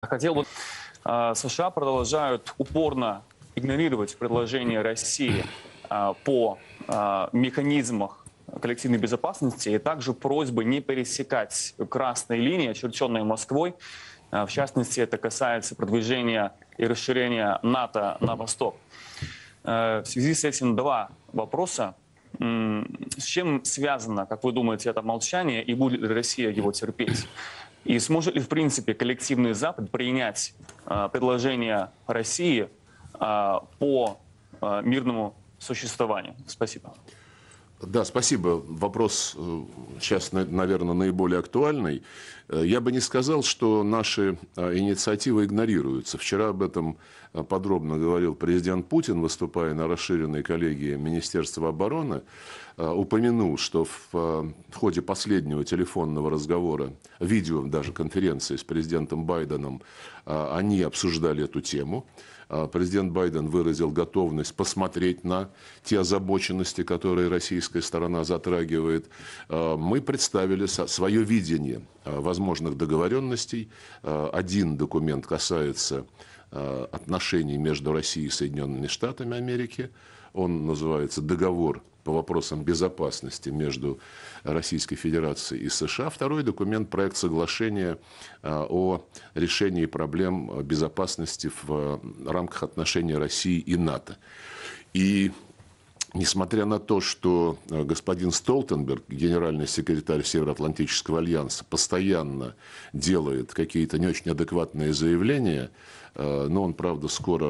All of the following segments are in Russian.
А хотел бы... А, США продолжают упорно игнорировать предложение России а, по механизмах коллективной безопасности и также просьбы не пересекать красные линии, очерченные Москвой. В частности, это касается продвижения и расширения НАТО на восток. В связи с этим два вопроса. С чем связано, как вы думаете, это молчание и будет ли Россия его терпеть? И сможет ли, в принципе, коллективный Запад принять э, предложение России э, по э, мирному существованию? Спасибо. Да, спасибо. Вопрос э, сейчас, наверное, наиболее актуальный. Э, я бы не сказал, что наши э, инициативы игнорируются. Вчера об этом подробно говорил президент Путин, выступая на расширенной коллегии Министерства обороны. Упомянул, что в ходе последнего телефонного разговора, видео даже конференции с президентом Байденом, они обсуждали эту тему. А, президент Байден выразил готовность посмотреть на те озабоченности, которые российская сторона затрагивает. А, мы представили свое видение а, возможных договоренностей. Один документ касается отношений между Россией и Соединенными Штатами Америки. Он называется «Договор по вопросам безопасности между Российской Федерацией и США. Второй документ – проект соглашения а, о решении проблем безопасности в а, рамках отношений России и НАТО. И несмотря на то, что э, господин Столтенберг, генеральный секретарь Североатлантического альянса, постоянно делает какие-то не очень адекватные заявления, э, но он, правда, скоро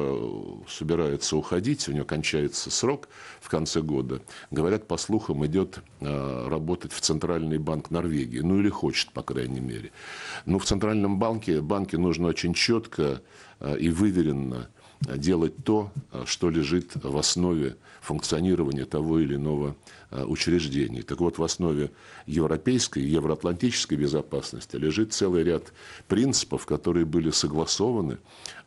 собирается уходить, у него кончается срок в конце года. Говорят, по слухам, идет э, работать в Центральный банк Норвегии, ну или хочет, по крайней мере. Но ну, в Центральном банке, банке нужно очень четко и выверенно делать то, э, что лежит в основе функционирования того или иного э, учреждения. Так вот, в основе европейской евроатлантической безопасности лежит целый ряд принципов, которые были согласованы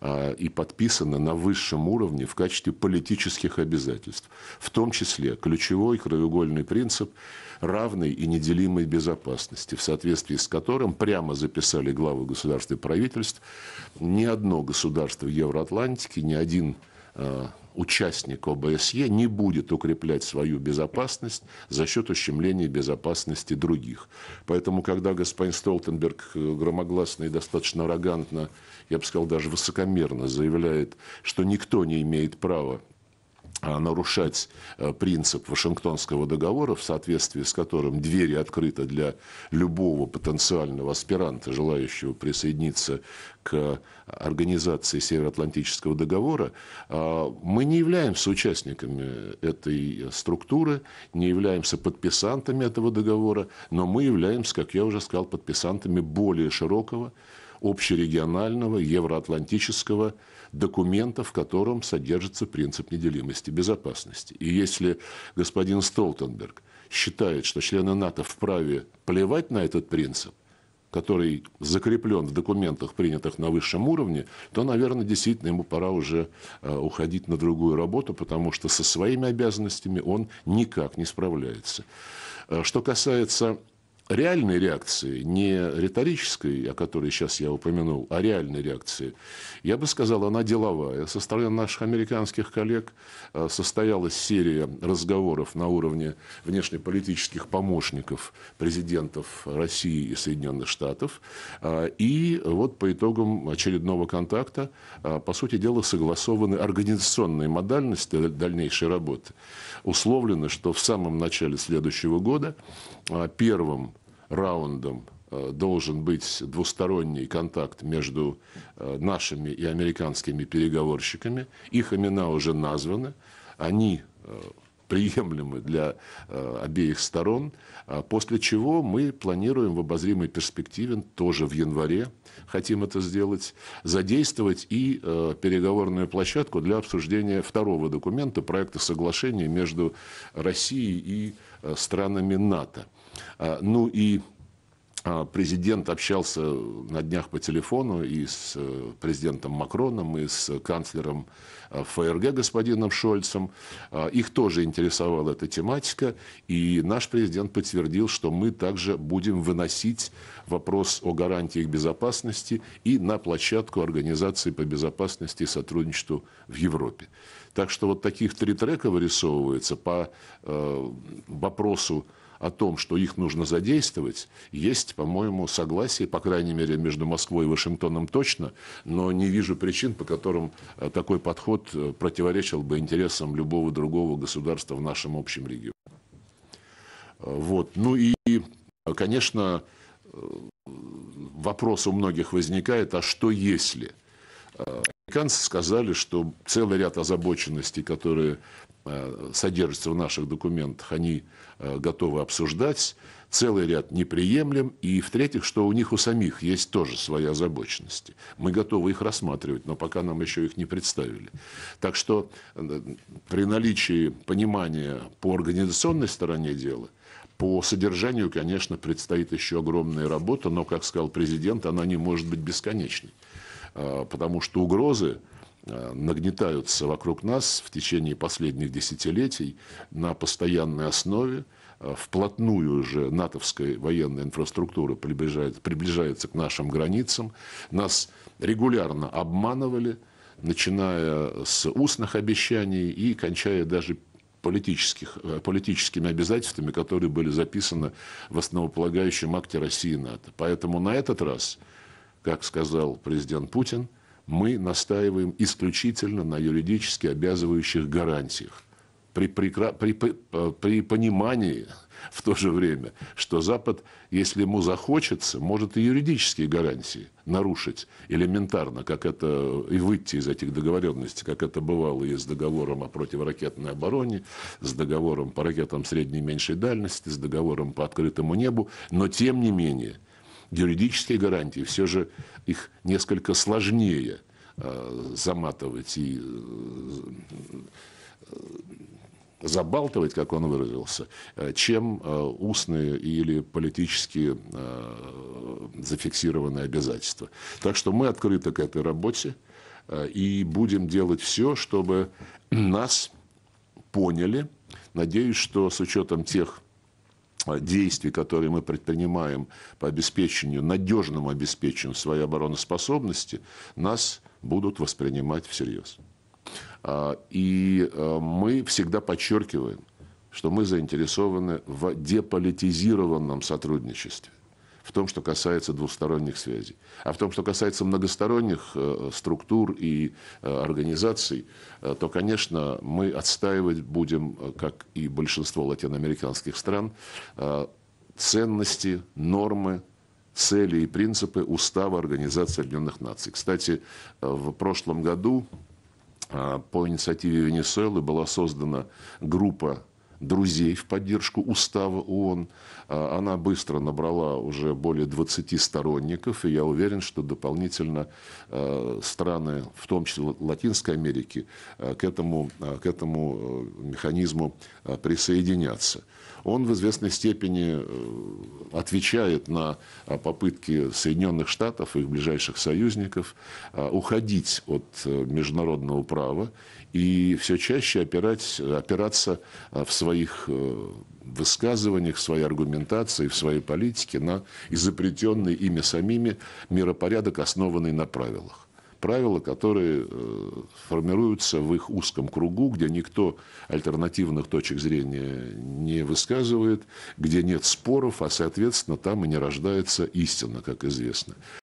э, и подписаны на высшем уровне в качестве политических обязательств. В том числе ключевой краеугольный принцип – равной и неделимой безопасности, в соответствии с которым прямо записали главы государств и правительств, ни одно государство Евроатлантики, ни один э, участник ОБСЕ не будет укреплять свою безопасность за счет ущемления безопасности других. Поэтому, когда господин Столтенберг э, громогласно и достаточно арогантно, я бы сказал, даже высокомерно заявляет, что никто не имеет права Э, нарушать э, принцип Вашингтонского договора, в соответствии с которым двери открыты для любого потенциального аспиранта, желающего присоединиться к организации Североатлантического договора, э, мы не являемся участниками этой структуры, не являемся подписантами этого договора, но мы являемся, как я уже сказал, подписантами более широкого общерегионального евроатлантического договора документа, в котором содержится принцип неделимости безопасности. И если господин Столтенберг считает, что члены НАТО вправе плевать на этот принцип, который закреплен в документах, принятых на высшем уровне, то, наверное, действительно ему пора уже э, уходить на другую работу, потому что со своими обязанностями он никак не справляется. Э, что касается реальной реакции, не риторической, о которой сейчас я упомянул, а реальной реакции, я бы сказал, она деловая. Со стороны наших американских коллег э, состоялась серия разговоров на уровне внешнеполитических помощников президентов России и Соединенных Штатов. Э, и вот по итогам очередного контакта, э, по сути дела, согласованы организационные модальности дальнейшей работы. Условлено, что в самом начале следующего года первым раундом э, должен быть двусторонний контакт между э, нашими и американскими переговорщиками. Их имена уже названы. Они э, приемлемы для обеих сторон, а после чего мы планируем в обозримой перспективе тоже в январе, хотим это сделать, задействовать и переговорную площадку для обсуждения второго документа, проекта соглашения между Россией и странами НАТО. А, ну и а, президент общался на днях по телефону и с э, президентом Макроном, и с канцлером э, ФРГ господином Шольцем. А, их тоже интересовала эта тематика, и наш президент подтвердил, что мы также будем выносить вопрос о гарантиях безопасности и на площадку Организации по безопасности и сотрудничеству в Европе. Так что вот таких три трека вырисовывается по э, вопросу о том, что их нужно задействовать, есть, по-моему, согласие, по крайней мере, между Москвой и Вашингтоном точно, но не вижу причин, по которым э, такой подход э, противоречил бы интересам любого другого государства в нашем общем регионе. Э, вот. Ну и, конечно, вопрос у многих возникает, а что если? Американцы сказали, что целый ряд озабоченностей, которые Э, содержатся в наших документах, они э, готовы обсуждать. Целый ряд неприемлем. И в-третьих, что у них у самих есть тоже свои озабоченности. Мы готовы их рассматривать, но пока нам еще их не представили. Так что э, при наличии понимания по организационной стороне дела, по содержанию, конечно, предстоит еще огромная работа, но, как сказал президент, она не может быть бесконечной. Потому что угрозы, Э, нагнетаются вокруг нас в течение последних десятилетий на постоянной основе. Э, вплотную уже натовская военная инфраструктура приближается, приближается к нашим границам. Нас регулярно обманывали, начиная с устных обещаний и кончая даже политических, э, политическими обязательствами, которые были записаны в основополагающем акте России НАТО. Поэтому на этот раз, как сказал президент Путин – мы настаиваем исключительно на юридически обязывающих гарантиях. При, при, при, э, при понимании в то же время, что Запад, если ему захочется, может и юридические гарантии нарушить элементарно, как это э, и выйти из этих договоренностей, как это бывало и с договором о противоракетной обороне, с договором по ракетам средней и меньшей дальности, с договором по открытому небу, но тем не менее – юридические гарантии, все же их несколько сложнее э, заматывать и э, э, забалтывать, как он выразился, чем устные или политически зафиксированные обязательства. Так что мы открыты к этой работе и будем делать все, чтобы нас поняли. Надеюсь, что с учетом тех Э, действий, которые мы предпринимаем по обеспечению, надежному обеспечению своей обороноспособности, нас будут воспринимать всерьез. А, и э, мы всегда подчеркиваем, что мы заинтересованы в деполитизированном сотрудничестве в том, что касается двусторонних связей. А в том, что касается многосторонних э, структур и э, организаций, э, то, конечно, мы отстаивать будем, как и большинство латиноамериканских стран, ценности, нормы, цели и принципы устава Организации Объединенных Наций. Кстати, в прошлом году по инициативе Венесуэлы была создана группа друзей в поддержку устава ООН. А, она быстро набрала уже более 20 сторонников, и я уверен, что дополнительно а, страны, в том числе Латинской Америки, а, к этому, к этому механизму присоединятся. Он в известной степени э, отвечает на попытки Соединенных Штатов и их ближайших союзников уходить от э, международного права и все чаще опирать, опираться в свои своих э, высказываниях, в своей аргументации, в своей политике на изобретенный ими самими миропорядок, основанный на правилах. Правила, которые э, формируются в их узком кругу, где никто альтернативных точек зрения не высказывает, где нет споров, а, соответственно, там и не рождается истина, как известно.